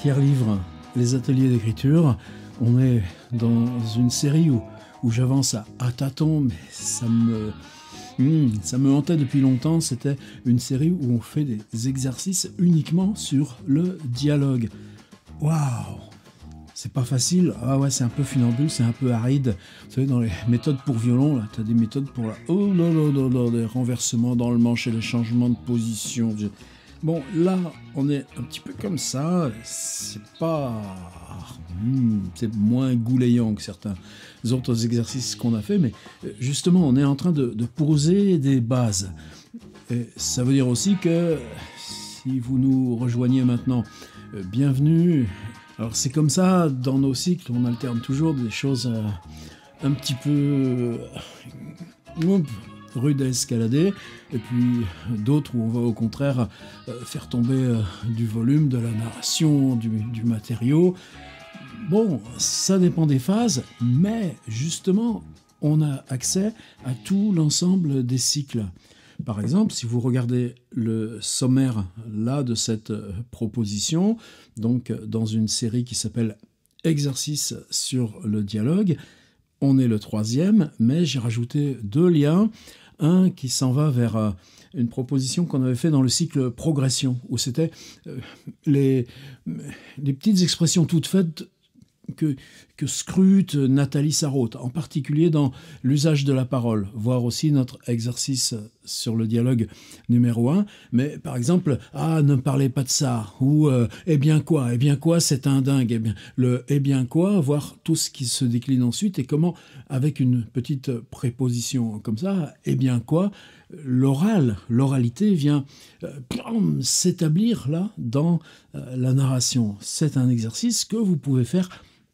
tiers-livre, les ateliers d'écriture. On est dans une série où, où j'avance à, tâtons, mais ça me, hmm, ça me hantait depuis longtemps. C'était une série où on fait des exercices uniquement sur le dialogue. Waouh c'est pas facile. Ah ouais, c'est un peu funambule, c'est un peu aride. Vous savez, dans les méthodes pour violon, là, t'as des méthodes pour la... Oh non, renversements dans le manche et les changements de position. Bon, là, on est un petit peu comme ça. C'est pas. Hmm, c'est moins goulayant que certains autres exercices qu'on a fait, mais euh, justement, on est en train de, poser des bases. ça veut dire aussi que si vous nous rejoignez maintenant, euh, bienvenue. Alors, c'est comme ça, dans nos cycles, on alterne toujours des choses euh, un petit peu rude à escalader, et puis d'autres où on va au contraire euh, faire tomber euh, du volume, de la narration, du, du matériau. Bon, ça dépend des phases, mais justement, on a accès à tout l'ensemble des cycles. Par exemple, si vous regardez le sommaire là de cette euh, proposition, donc dans une série qui s'appelle Exercice sur le dialogue, on est le troisième, mais j'ai rajouté deux liens un qui s'en va vers euh, une proposition qu'on avait fait dans le cycle progression, où c'était euh, les petites expressions toutes faites que, scrute Nathalie Sarraute, en particulier dans l'usage de la parole, Voir aussi notre exercice sur le dialogue numéro un. Mais par exemple, ah, ne parlez pas de ça, ou euh, eh bien quoi, eh bien quoi, c'est un dingue, eh bien, le eh bien quoi, voir tout ce qui se décline ensuite et comment, avec une petite préposition comme ça, eh bien quoi, l'oral, l'oralité vient euh, s'établir là dans euh, la narration. C'est un exercice que vous pouvez faire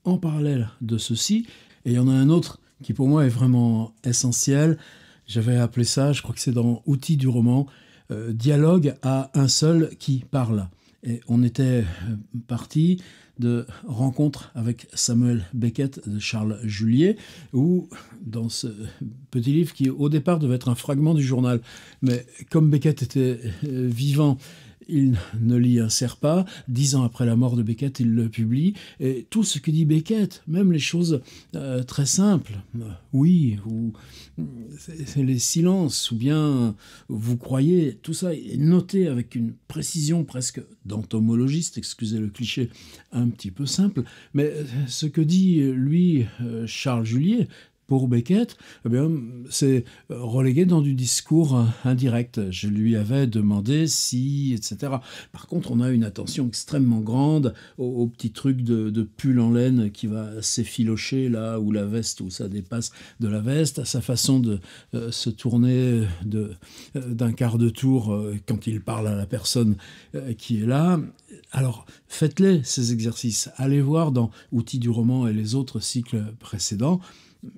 en parallèle de ceci. Et il y en a un autre qui pour moi est vraiment essentiel. J'avais appelé ça, je crois que c'est dans Outils du roman, euh, dialogue à un seul qui parle. Et on était euh, parti de rencontre avec Samuel Beckett de Charles Julier, où dans ce petit livre qui au départ devait être un fragment du journal. Mais comme Beckett était euh, vivant, il ne l'y insère pas. Dix ans après la mort de Beckett, il le publie. Et tout ce que dit Beckett, même les choses euh, très simples, euh, oui, ou les silences, ou bien vous croyez, tout ça est noté avec une précision presque d'entomologiste, excusez le cliché un petit peu simple. Mais ce que dit lui, Charles Julliet, pour Beckett, eh c'est euh, relégué dans du discours euh, indirect. Je lui avais demandé si, etc. Par contre, on a une attention extrêmement grande au, petit truc de, pull en laine qui va s'effilocher là où la veste, où ça dépasse de la veste, à sa façon de euh, se tourner d'un quart de tour quand il parle à la personne qui est là. Alors, faites-les, ces exercices. Allez voir dans Outils du roman et les autres cycles précédents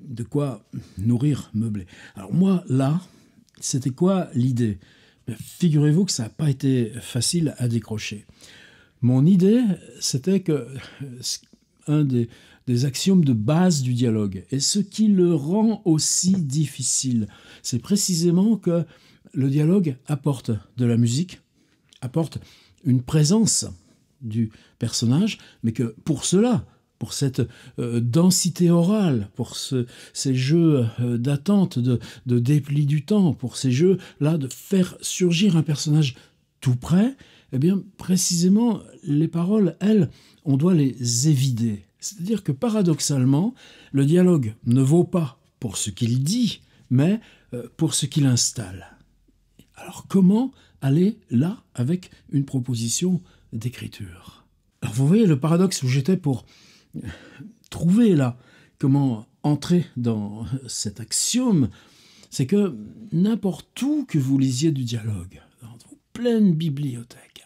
de quoi nourrir, meubler. Alors moi, là, c'était quoi l'idée ben, Figurez-vous que ça n'a pas été facile à décrocher. Mon idée, c'était que un des, des, axiomes de base du dialogue, et ce qui le rend aussi difficile, c'est précisément que le dialogue apporte de la musique, apporte une présence du personnage, mais que pour cela, pour cette euh, densité orale, pour ces jeux euh, d'attente, de, de, dépli du temps, pour ces jeux-là de faire surgir un personnage tout près, eh bien précisément, les paroles, elles, on doit les évider. C'est-à-dire que paradoxalement, le dialogue ne vaut pas pour ce qu'il dit, mais euh, pour ce qu'il installe. Alors comment aller là avec une proposition d'écriture alors vous voyez le paradoxe où j'étais pour trouver là, comment entrer dans cet axiome, c'est que n'importe où que vous lisiez du dialogue, dans vos pleines bibliothèques,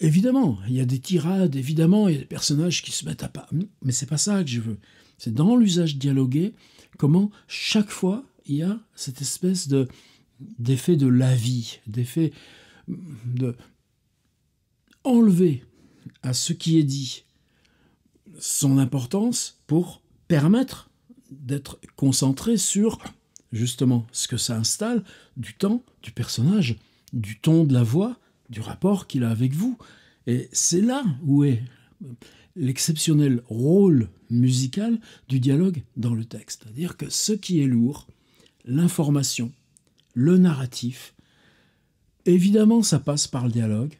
évidemment, il y a des tirades, évidemment, il y a des personnages qui se mettent à pas. Mais c'est pas ça que je veux. C'est dans l'usage dialogué, comment chaque fois il y a cette espèce de d'effet de la vie, d'effet de enlever à ce qui est dit son importance pour permettre d'être concentré sur justement ce que ça installe du temps du personnage, du ton de la voix, du rapport qu'il a avec vous. Et c'est là où est l'exceptionnel rôle musical du dialogue dans le texte. C'est-à-dire que ce qui est lourd, l'information, le narratif, évidemment ça passe par le dialogue,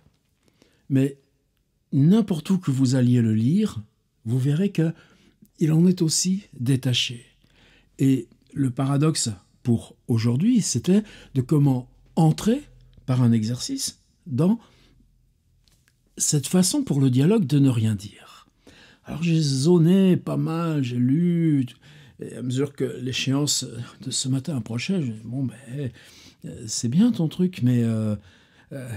mais n'importe où que vous alliez le lire, vous verrez que il en est aussi détaché. Et le paradoxe pour aujourd'hui, c'était de comment entrer par un exercice dans cette façon pour le dialogue de ne rien dire. Alors j'ai zoné pas mal, j'ai lu, et à mesure que l'échéance de ce matin approchait, je me bon ben euh, c'est bien ton truc, mais euh, euh,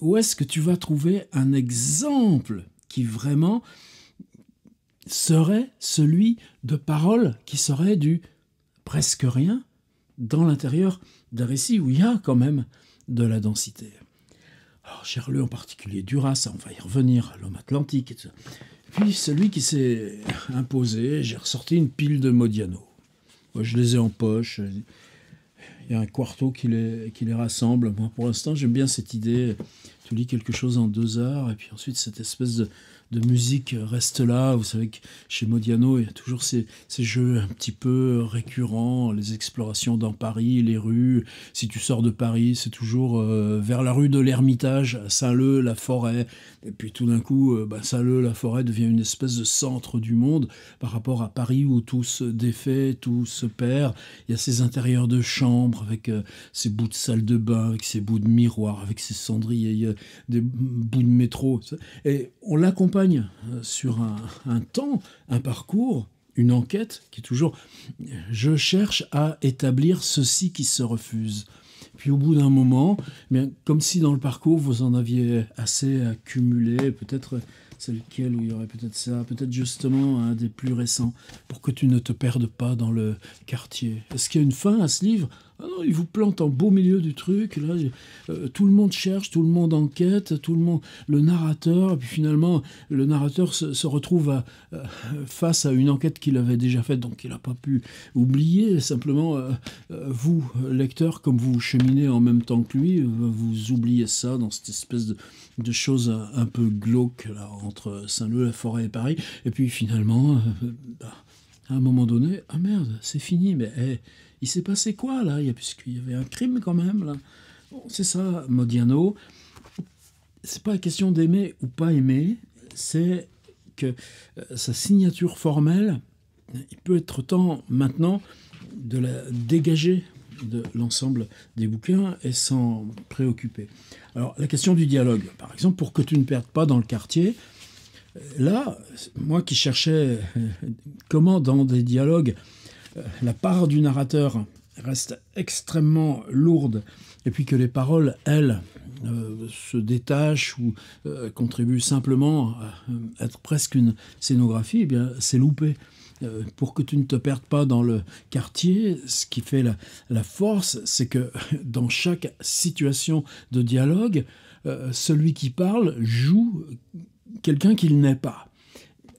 où est-ce que tu vas trouver un exemple qui vraiment serait celui de paroles qui serait du presque rien dans l'intérieur d'un récit où il y a quand même de la densité. Alors relu en particulier, Duras, on va y revenir, l'homme atlantique, Puis celui qui s'est imposé, j'ai ressorti une pile de Modiano. Moi, je les ai en poche. Il y a un quarto qui les, qui les rassemble. Moi, pour l'instant, j'aime bien cette idée. Tu lis quelque chose en deux heures, et puis ensuite cette espèce de, de musique reste là. Vous savez que chez Modiano, il y a toujours ces, jeux un petit peu récurrents, les explorations dans Paris, les rues. Si tu sors de Paris, c'est toujours euh, vers la rue de l'Ermitage, Saint-Leu, la forêt, et puis tout d'un coup, ben, la forêt devient une espèce de centre du monde par rapport à Paris où tout se défait, tout se perd. Il y a ces intérieurs de chambres avec euh, ces bouts de salle de bain, avec ces bouts de miroir, avec ces cendriers, des bouts de métro. Et on l'accompagne euh, sur un, un temps, un parcours une enquête qui est toujours je cherche à établir ceci qui se refuse. Puis au bout d'un moment, eh bien, comme si dans le parcours vous en aviez assez accumulé, peut-être c'est lequel où il y aurait peut-être ça, peut-être justement un des plus récents, pour que tu ne te perdes pas dans le quartier. Est-ce qu'il y a une fin à ce livre ah il vous plante en beau milieu du truc. Là, euh, tout le monde cherche, tout le monde enquête, tout le monde, le narrateur. Et puis finalement, le narrateur se, retrouve euh, face à une enquête qu'il avait déjà faite, donc il n'a pas pu oublier. Simplement, euh, vous, lecteur, comme vous cheminez en même temps que lui, vous oubliez ça dans cette espèce de, choses un peu glauque, là, entre Saint-Leu, la forêt et Paris. Et puis finalement, bah, à un moment donné, ah merde, c'est fini, mais. Eh, il s'est passé quoi là Puisqu'il y avait un crime quand même là. c'est ça, Modiano. C'est pas la question d'aimer ou pas aimer, c'est que euh, sa signature formelle, il peut être temps maintenant de la dégager de l'ensemble des bouquins et s'en préoccuper. Alors la question du dialogue, par exemple, pour que tu ne perdes pas dans le quartier, euh, là, moi qui cherchais euh, comment dans des dialogues euh, la part du narrateur reste extrêmement lourde, et puis que les paroles, elles, euh, se détachent ou euh, contribuent simplement à être presque une scénographie, eh bien c'est loupé. pour que tu ne te perdes pas dans le quartier, ce qui fait la force, c'est que dans chaque situation de dialogue, celui qui parle joue quelqu'un qu'il n'est pas.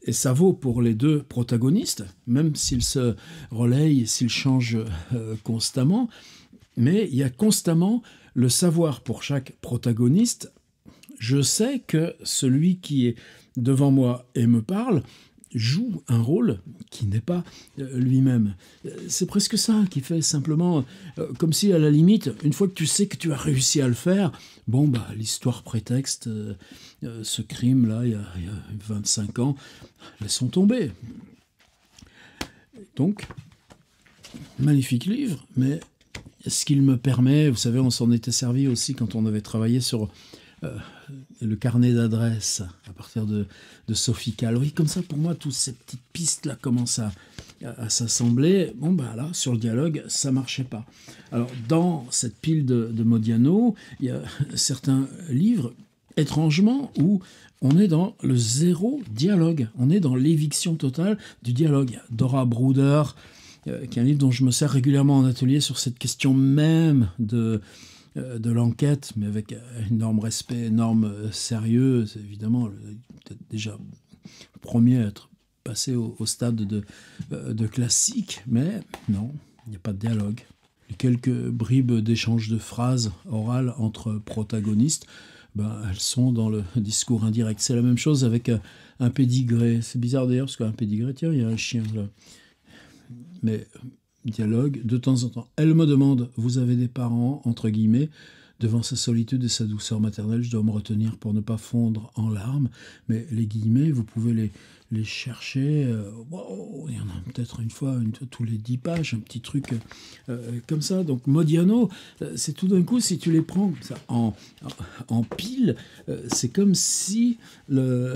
Et ça vaut pour les deux protagonistes, même s'ils se relayent, s'ils changent euh, constamment. Mais il y a constamment le savoir pour chaque protagoniste. Je sais que celui qui est devant moi et me parle joue un rôle qui n'est pas euh, lui-même. Euh, c'est presque ça qui fait simplement euh, comme si à la limite, une fois que tu sais que tu as réussi à le faire, bon bah l'histoire prétexte ce crime là il y, a, il y a 25 ans, laissons tomber. Donc magnifique livre, mais ce qu'il me permet, vous savez, on s'en était servi aussi quand on avait travaillé sur euh, le carnet d'adresses à partir de, Sophie Calori. Comme ça, pour moi, toutes ces petites pistes-là commencent à, s'assembler. Bon, ben là, sur le dialogue, ça marchait pas. Alors, dans cette pile de, de Modiano, il y a certains livres, étrangement, où on est dans le zéro dialogue. On est dans l'éviction totale du dialogue. Dora Bruder, euh, qui est un livre dont je me sers régulièrement en atelier sur cette question même de euh, de l'enquête, mais avec un énorme respect, énorme euh, sérieux. évidemment déjà premier à être passé au, stade euh, de, classique, mais non, il n'y a pas de dialogue. Quelques bribes d'échanges de phrases orales entre protagonistes, ben, elles sont dans le discours indirect. C'est la même chose avec un, un pédigré. C'est bizarre d'ailleurs, parce qu'un pédigré, tiens, il y a un chien là. Mais dialogue de temps en temps. Elle me demande, vous avez des parents, entre guillemets, devant sa solitude et sa douceur maternelle, je dois me retenir pour ne pas fondre en larmes, mais les guillemets, vous pouvez les, les chercher, euh, il y en a peut-être une fois, tous les dix pages, un petit truc euh, euh, comme ça. Donc Modiano, c'est tout d'un coup, si tu les prends ça, en, en pile, c'est comme si on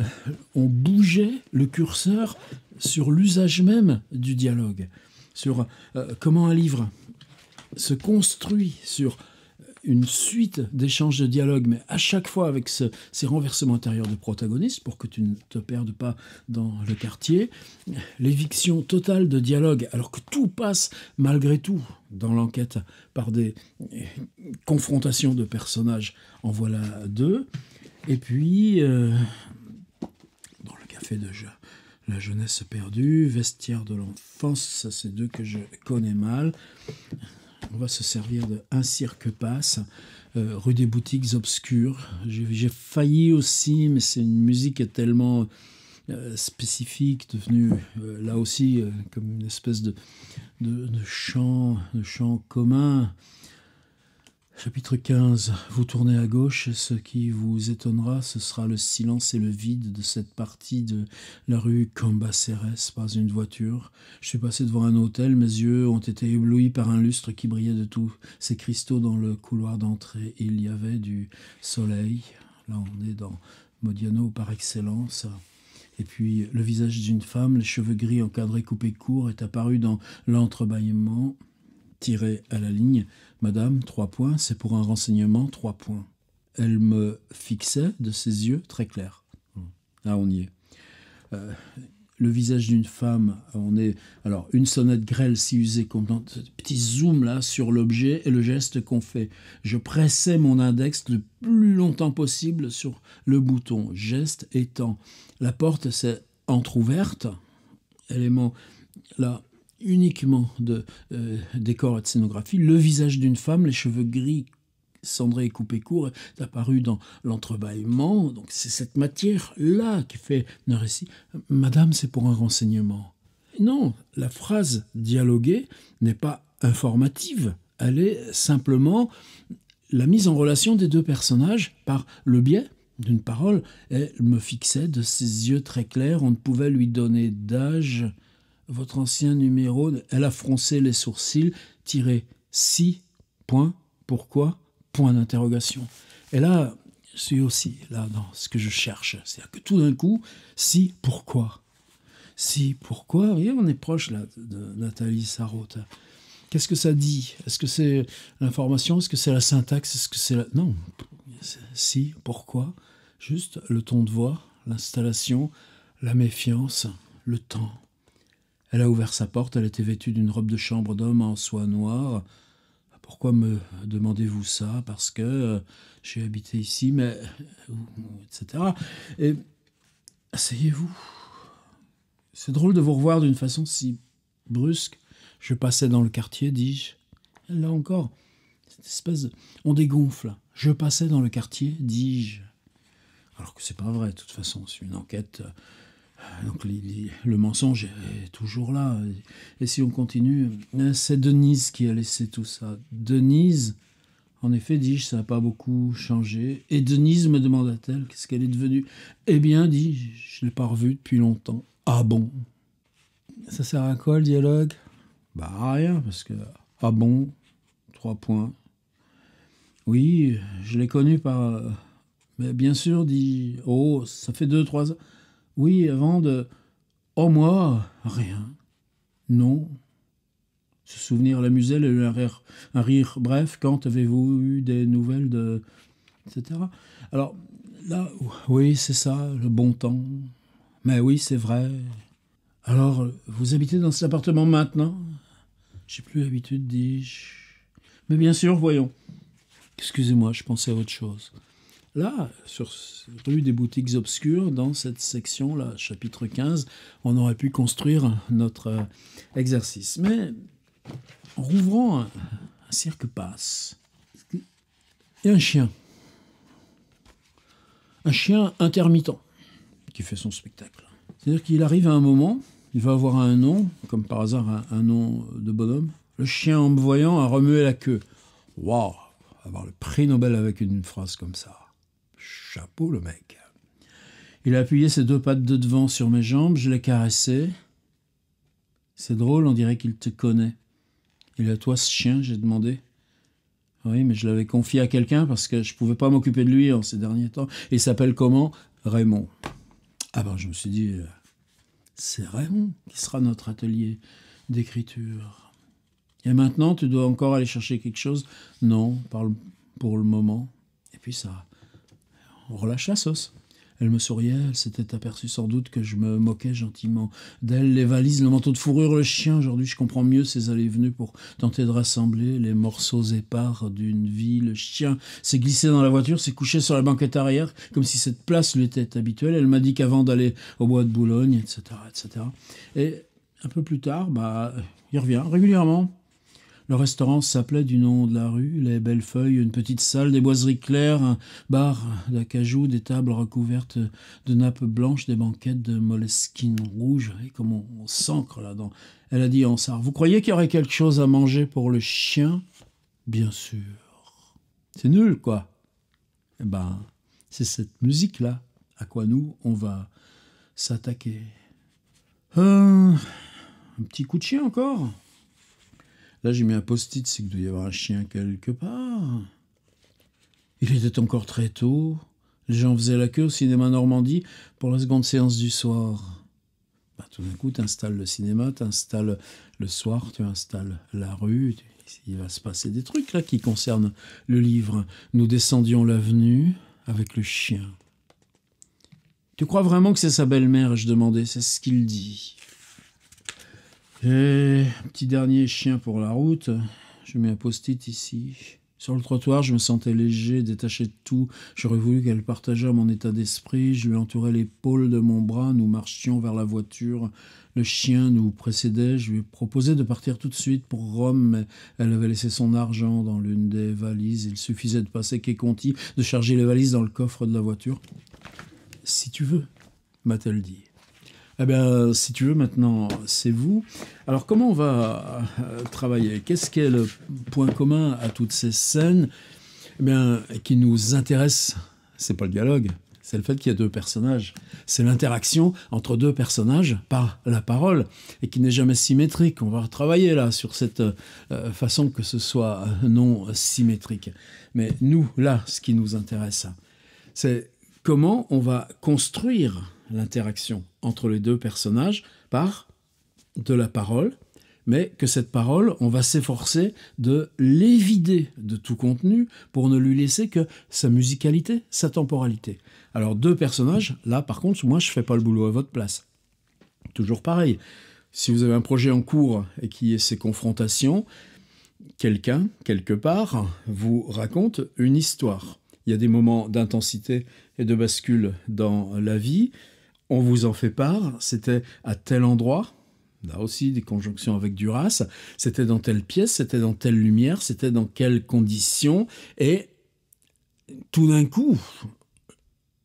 bougeait le curseur sur l'usage même du dialogue sur euh, comment un livre se construit sur euh, une suite d'échanges de dialogue, mais à chaque fois avec ces renversements intérieurs de protagonistes pour que tu ne te perdes pas dans le quartier, l'éviction totale de dialogue, alors que tout passe malgré tout dans l'enquête par des euh, confrontations de personnages, en voilà deux, et puis dans le café de jeu la jeunesse perdue, Vestiaire de l'enfance, ça c'est deux que je connais mal. On va se servir de Un cirque passe, euh, Rue des boutiques obscures. J'ai failli aussi, mais c'est une musique tellement euh, spécifique, devenue euh, là aussi comme une espèce de, de de chant commun. Chapitre 15. Vous tournez à gauche, ce qui vous étonnera, ce sera le silence et le vide de cette partie de la rue Cambaceres, pas une voiture. Je suis passé devant un hôtel, mes yeux ont été éblouis par un lustre qui brillait de tous ces cristaux dans le couloir d'entrée. Il y avait du soleil, là on est dans Modiano par excellence. Et puis le visage d'une femme, les cheveux gris encadrés coupés courts, est apparu dans l'entrebâillement tiré à la ligne Madame, trois points, c'est pour un renseignement, trois points. Elle me fixait de ses yeux très clairs. Là, on y est. Euh, le visage d'une femme, on est. Alors, une sonnette grêle si usée, qu'on... petit zoom là sur l'objet et le geste qu'on fait. Je pressais mon index le plus longtemps possible sur le bouton. Geste étant. La porte s'est entr'ouverte. Élément. Là, uniquement de euh, décor et de scénographie. Le visage d'une femme, les cheveux gris cendrés et coupés court est apparu dans l'entrebâillement. Donc c'est cette matière-là qui fait le récit. Madame, c'est pour un renseignement. Non, la phrase dialoguée n'est pas informative. Elle est simplement la mise en relation des deux personnages par le biais d'une parole. Elle me fixait de ses yeux très clairs. On ne pouvait lui donner d'âge votre ancien numéro. Elle a froncé les sourcils, tiré si, point, pourquoi, point d'interrogation. Et là, je suis aussi là dans ce que je cherche. C'est-à-dire que tout d'un coup, si, pourquoi Si, pourquoi on est proche là, de Nathalie Sarraute. Qu'est-ce que ça dit Est-ce que c'est l'information Est-ce que c'est la syntaxe Est-ce que c'est Non. Si, pourquoi Juste le ton de voix, l'installation, la méfiance, le temps. Elle a ouvert sa porte, elle était vêtue d'une robe de chambre d'homme en soie noire. Pourquoi me demandez-vous ça Parce que euh, j'ai habité ici, mais... Euh, etc. Et... Asseyez-vous. C'est drôle de vous revoir d'une façon si brusque. Je passais dans le quartier, dis-je. Là encore, cette espèce... On dégonfle. Je passais dans le quartier, dis-je. Alors que c'est pas vrai, de toute façon, c'est une enquête... Euh, donc le mensonge est toujours là. Et si on continue, hein, c'est Denise qui a laissé tout ça. Denise, en effet, dis-je, ça n'a pas beaucoup changé. Et Denise me demanda-t-elle, qu'est-ce qu'elle est devenue Eh bien, dis-je, je ne l'ai pas revue depuis longtemps. Ah bon Ça sert à quoi le dialogue Bah rien, parce que... Ah bon Trois points. Oui, je l'ai connue par... Euh, mais bien sûr, dis... Oh, ça fait deux, trois ans. Oui, avant de Oh moi, rien. Non. Ce souvenir l'amusait, il un rire, un rire bref. Quand avez-vous eu des nouvelles de. etc. Alors, là, oui, c'est ça, le bon temps. Mais oui, c'est vrai. Alors, vous habitez dans cet appartement maintenant J'ai plus l'habitude, dis-je. Mais bien sûr, voyons. Excusez-moi, je pensais à autre chose. Là, sur rue des boutiques obscures, dans cette section, là, chapitre 15, on aurait pu construire notre euh, exercice. Mais en rouvrant un, cirque passe, et un chien, un chien intermittent qui fait son spectacle. C'est-à-dire qu'il arrive à un moment, il va avoir un nom, comme par hasard un, nom de bonhomme. Le chien, en me voyant, a remué la queue. Wow Avoir le prix Nobel avec une phrase comme ça. Chapeau le mec. Il a appuyé ses deux pattes de devant sur mes jambes, je l'ai caressé. C'est drôle, on dirait qu'il te connaît. Il est toi ce chien, j'ai demandé. Oui, mais je l'avais confié à quelqu'un parce que je ne pouvais pas m'occuper de lui en ces derniers temps. Il s'appelle comment Raymond. Ah ben, je me suis dit, euh, c'est Raymond qui sera notre atelier d'écriture. Et maintenant, tu dois encore aller chercher quelque chose Non, pour le moment. Et puis ça, on relâche la sauce. Elle me souriait, elle s'était aperçue sans doute que je me moquais gentiment d'elle, les valises, le manteau de fourrure, le chien. Aujourd'hui, je comprends mieux ses allées venues pour tenter de rassembler les morceaux épars d'une vie. Le chien s'est glissé dans la voiture, s'est couché sur la banquette arrière, comme si cette place lui était habituelle. Elle m'a dit qu'avant d'aller au bois de Boulogne, etc., etc. Et un peu plus tard, bah, il revient régulièrement le restaurant s'appelait du nom de la rue, les belles feuilles, une petite salle, des boiseries claires, un bar d'acajou, des tables recouvertes de nappes blanches, des banquettes de moleskine rouge, et comme on, on s'ancre là-dedans. Elle a dit en sarre, vous croyez qu'il y aurait quelque chose à manger pour le chien Bien sûr. C'est nul, quoi. Eh ben, c'est cette musique-là à quoi nous, on va s'attaquer. Euh, un petit coup de chien encore Là, j'ai mis un post-it, c'est qu'il doit y avoir un chien quelque part. Il était encore très tôt. Les gens faisaient la queue au cinéma Normandie pour la seconde séance du soir. Bah, tout d'un coup, tu installes le cinéma, tu installes le soir, tu installes la rue. Il va se passer des trucs là qui concernent le livre. Nous descendions l'avenue avec le chien. Tu crois vraiment que c'est sa belle-mère Je demandais. C'est ce qu'il dit. Et petit dernier chien pour la route. Je mets un post-it ici. Sur le trottoir, je me sentais léger, détaché de tout. J'aurais voulu qu'elle partageât mon état d'esprit. Je lui entourais l'épaule de mon bras. Nous marchions vers la voiture. Le chien nous précédait. Je lui proposais de partir tout de suite pour Rome, elle avait laissé son argent dans l'une des valises. Il suffisait de passer Quai Conti, de charger les valises dans le coffre de la voiture. Si tu veux, m'a-t-elle dit. Eh bien, si tu veux, maintenant, c'est vous. Alors, comment on va euh, travailler Qu'est-ce qui est le point commun à toutes ces scènes eh bien, qui nous intéresse C'est pas le dialogue, c'est le fait qu'il y a deux personnages. C'est l'interaction entre deux personnages par la parole et qui n'est jamais symétrique. On va travailler là sur cette euh, façon que ce soit euh, non symétrique. Mais nous, là, ce qui nous intéresse, c'est comment on va construire l'interaction entre les deux personnages par de la parole, mais que cette parole, on va s'efforcer de l'évider de tout contenu pour ne lui laisser que sa musicalité, sa temporalité. Alors deux personnages, là par contre, moi je ne fais pas le boulot à votre place. Toujours pareil, si vous avez un projet en cours et qui est ces confrontations, quelqu'un, quelque part, vous raconte une histoire. Il y a des moments d'intensité et de bascule dans la vie, on vous en fait part, c'était à tel endroit, là aussi des conjonctions avec Duras, c'était dans telle pièce, c'était dans telle lumière, c'était dans quelles conditions, et tout d'un coup,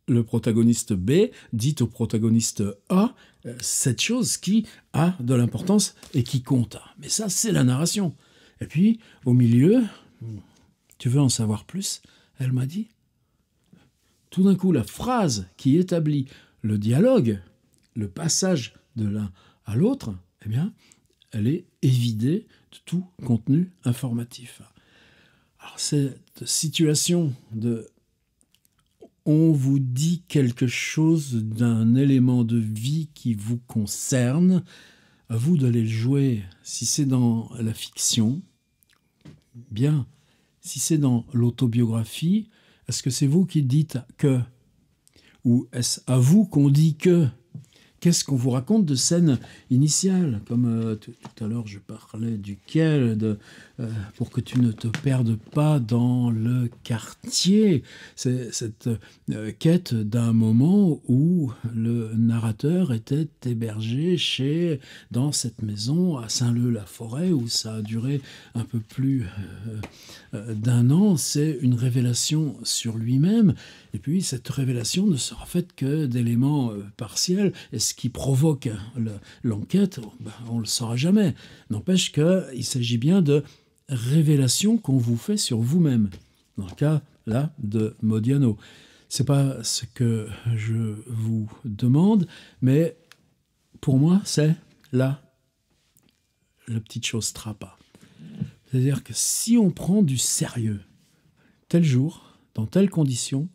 le protagoniste B dit au protagoniste A euh, cette chose qui a de l'importance et qui compte. Mais ça, c'est la narration. Et puis, au milieu, tu veux en savoir plus Elle m'a dit. Tout d'un coup, la phrase qui établit le dialogue, le passage de l'un à l'autre, eh bien, elle est évidée de tout contenu informatif. Alors cette situation de on vous dit quelque chose d'un élément de vie qui vous concerne, à vous d'aller le jouer. Si c'est dans la fiction, bien. Si c'est dans l'autobiographie, est-ce que c'est vous qui dites que ou est-ce à vous qu'on dit que Qu'est-ce qu'on vous raconte de scène initiale Comme euh, tout à l'heure, je parlais duquel, de, euh, pour que tu ne te perdes pas dans le quartier. C'est cette euh, quête d'un moment où le narrateur était hébergé chez, dans cette maison à Saint-Leu-la-Forêt, où ça a duré un peu plus d'un an. C'est une révélation sur lui-même. Et puis cette révélation ne sera faite que d'éléments euh, partiels, et ce qui provoque hein, l'enquête, oh, ben, on ne le saura jamais. N'empêche qu'il s'agit bien de révélations qu'on vous fait sur vous-même, dans le cas là de Modiano. C'est pas ce que je vous demande, mais pour moi, c'est là la petite chose trapa. C'est-à-dire que si on prend du sérieux, tel jour, dans telles conditions,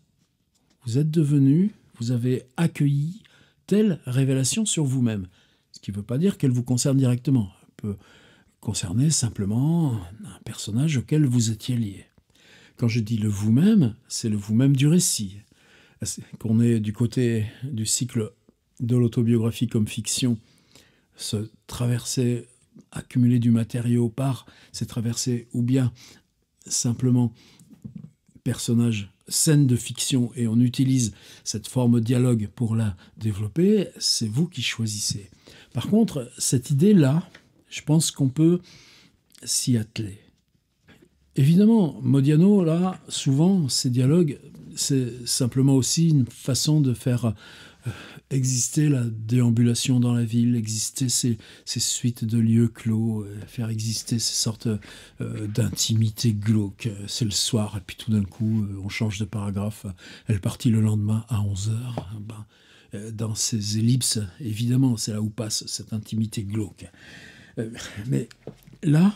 vous êtes devenu, vous avez accueilli telle révélation sur vous-même. Ce qui ne veut pas dire qu'elle vous concerne directement. Elle peut concerner simplement un personnage auquel vous étiez lié. Quand je dis le vous-même, c'est le vous-même du récit. Qu'on est du côté du cycle de l'autobiographie comme fiction, se traverser, accumuler du matériau par ces traversées, ou bien simplement personnage scène de fiction et on utilise cette forme de dialogue pour la développer, c'est vous qui choisissez. Par contre, cette idée-là, je pense qu'on peut s'y atteler. Évidemment, Modiano, là, souvent, ces dialogues, c'est simplement aussi une façon de faire exister la déambulation dans la ville, exister ces, suites de lieux clos, euh, faire exister ces sortes euh, d'intimité glauque. Euh, c'est le soir, et puis tout d'un coup, on change de paragraphe. Elle partit le lendemain à 11h. Ah ben, dans ces ellipses, évidemment, c'est là où passe cette intimité glauque. mais là,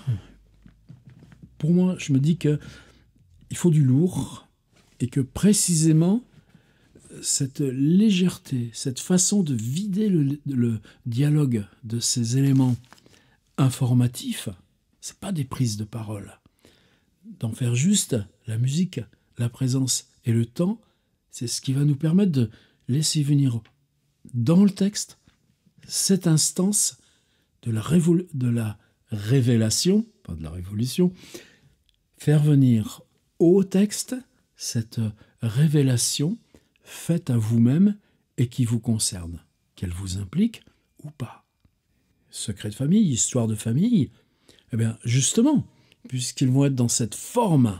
pour moi, je me dis que il faut du lourd et que précisément cette légèreté, cette façon de vider le, dialogue de ces éléments informatifs, c'est pas des prises de parole. D'en faire juste la musique, la présence et le temps, c'est ce qui va nous permettre de laisser venir dans le texte cette instance de de la révélation, pas de la révolution, faire venir au texte cette révélation faites à vous-même et qui vous concerne, qu'elle vous implique ou pas. Secret de famille, histoire de famille, eh bien justement, puisqu'ils vont être dans cette forme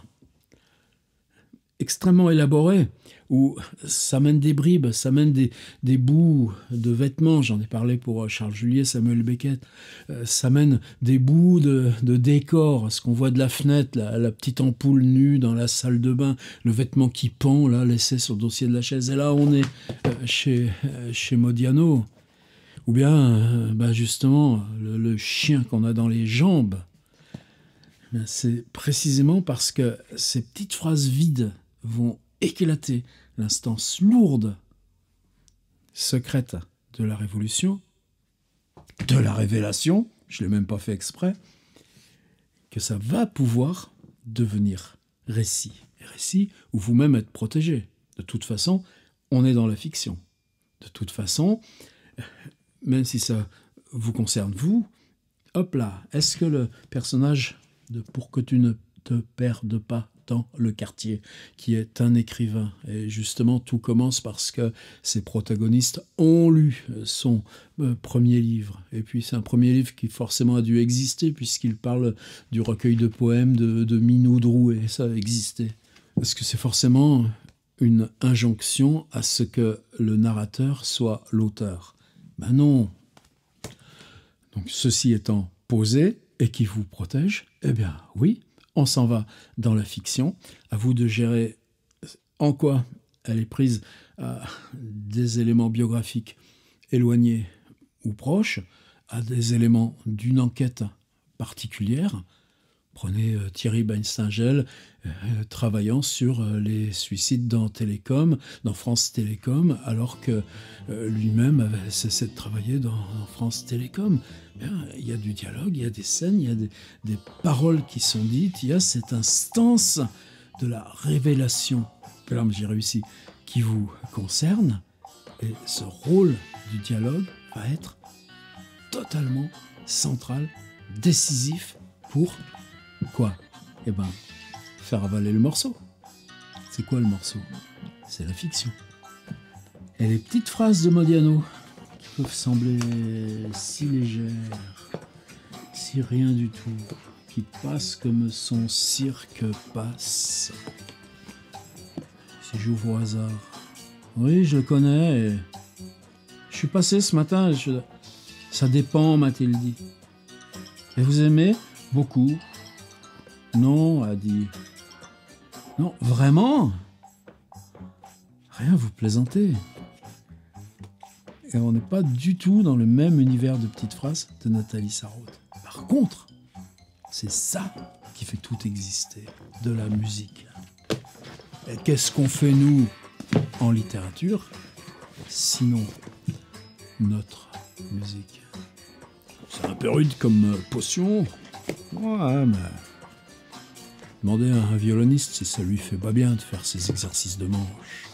extrêmement élaboré où ça mène des bribes, ça mène des, bouts de vêtements, j'en ai parlé pour euh, Charles Juliet, Samuel Beckett, euh, ça mène des bouts de, décors, décor, ce qu'on voit de la fenêtre, la, petite ampoule nue dans la salle de bain, le vêtement qui pend, là, laissé sur le dossier de la chaise, et là on est euh, chez, chez Modiano, ou bien bah, justement le, le chien qu'on a dans les jambes, eh c'est précisément parce que ces petites phrases vides, vont éclater l'instance lourde, secrète de la révolution, de la révélation, je ne l'ai même pas fait exprès, que ça va pouvoir devenir récit. récit où vous-même êtes protégé. De toute façon, on est dans la fiction. De toute façon, même si ça vous concerne vous, hop là, est-ce que le personnage de Pour que tu ne te perdes pas le quartier, qui est un écrivain. Et justement, tout commence parce que ses protagonistes ont lu son euh, premier livre. Et puis c'est un premier livre qui forcément a dû exister puisqu'il parle du recueil de poèmes de, de Minou Ça a existé. Est-ce que c'est forcément une injonction à ce que le narrateur soit l'auteur Ben non. Donc ceci étant posé et qui vous protège, eh bien oui, on s'en va dans la fiction. À vous de gérer en quoi elle est prise à euh, des éléments biographiques éloignés ou proches, à des éléments d'une enquête particulière, Prenez euh, Thierry Bainsinger euh, euh, travaillant sur les suicides dans Télécom, dans France Télécom, alors que lui-même avait cessé de travailler dans, France Télécom. il y a du dialogue, il y a des scènes, il y a des, paroles qui sont dites, il y a cette instance de la révélation, que j'ai réussi, qui vous concerne. Et ce rôle du dialogue va être totalement central, décisif pour Quoi Eh ben, faire avaler le morceau. C'est quoi le morceau C'est la fiction. Et les petites phrases de Modiano, qui peuvent sembler si légères, si rien du tout, qui passent comme son cirque passe. Si j'ouvre au hasard. Oui, je le connais. Je suis passé ce matin. Ça dépend, m'a-t-il dit. Et vous aimez Beaucoup. Non, a dit. Non, vraiment Rien, vous plaisantez. Et on n'est pas du tout dans le même univers de petites phrases de Nathalie Sarraute. Par contre, c'est ça qui fait tout exister, de la musique. Et qu'est-ce qu'on fait nous en littérature, sinon notre musique C'est un peu rude comme euh, potion. Ouais, mais Demandez à un violoniste si ça lui fait pas bien de faire ses exercices de manche.